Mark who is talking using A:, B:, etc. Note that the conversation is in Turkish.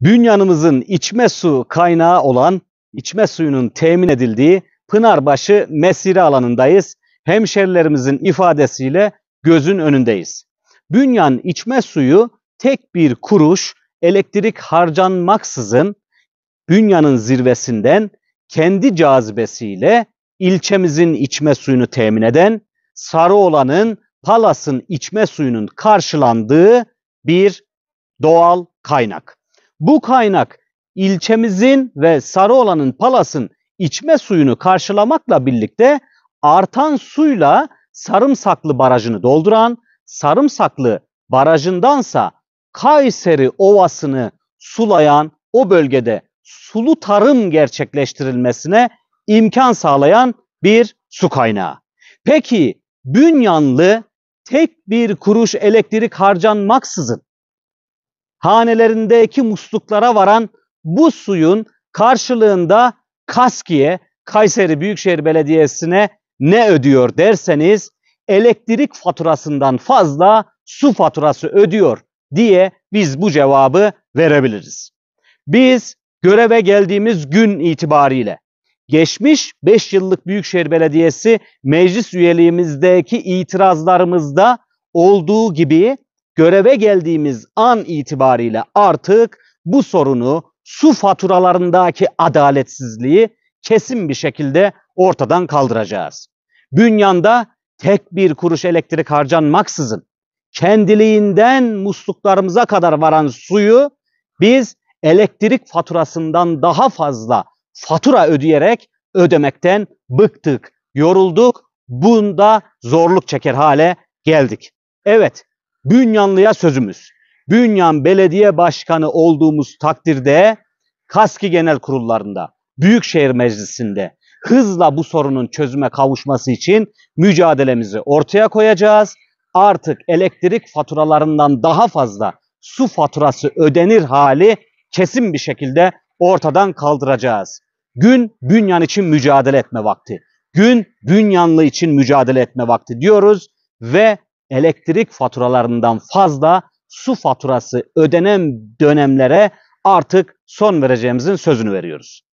A: Bünyanımızın içme su kaynağı olan içme suyunun temin edildiği Pınarbaşı Mesire alanındayız. Hemşerilerimizin ifadesiyle gözün önündeyiz. Bünyan içme suyu tek bir kuruş elektrik harcanmaksızın Bünyan'ın zirvesinden kendi cazibesiyle ilçemizin içme suyunu temin eden Sarıolan'ın Palas'ın içme suyunun karşılandığı bir doğal kaynak. Bu kaynak ilçemizin ve Sarıolan'ın Palas'ın içme suyunu karşılamakla birlikte artan suyla Sarımsaklı Barajı'nı dolduran, Sarımsaklı Barajı'ndansa Kayseri Ovası'nı sulayan o bölgede sulu tarım gerçekleştirilmesine imkan sağlayan bir su kaynağı. Peki Bünyanlı tek bir kuruş elektrik harcanmaksızın hanelerindeki musluklara varan bu suyun karşılığında Kaskiye Kayseri Büyükşehir Belediyesi'ne ne ödüyor derseniz elektrik faturasından fazla su faturası ödüyor diye biz bu cevabı verebiliriz. Biz göreve geldiğimiz gün itibariyle geçmiş 5 yıllık Büyükşehir Belediyesi meclis üyeliğimizdeki itirazlarımızda olduğu gibi göreve geldiğimiz an itibariyle artık bu sorunu su faturalarındaki adaletsizliği kesin bir şekilde ortadan kaldıracağız. Bünyanda tek bir kuruş elektrik harcanmaksızın kendiliğinden musluklarımıza kadar varan suyu biz elektrik faturasından daha fazla fatura ödeyerek ödemekten bıktık, yorulduk. Bunda zorluk çeker hale geldik. Evet, Bünyanlı'ya sözümüz. Bünyan Belediye Başkanı olduğumuz takdirde Kaski Genel Kurullarında, Büyükşehir Meclisi'nde hızla bu sorunun çözüme kavuşması için mücadelemizi ortaya koyacağız. Artık elektrik faturalarından daha fazla su faturası ödenir hali kesin bir şekilde ortadan kaldıracağız. Gün bünyan için mücadele etme vakti. Gün bünyanlı için mücadele etme vakti diyoruz ve elektrik faturalarından fazla su faturası ödenen dönemlere artık son vereceğimizin sözünü veriyoruz.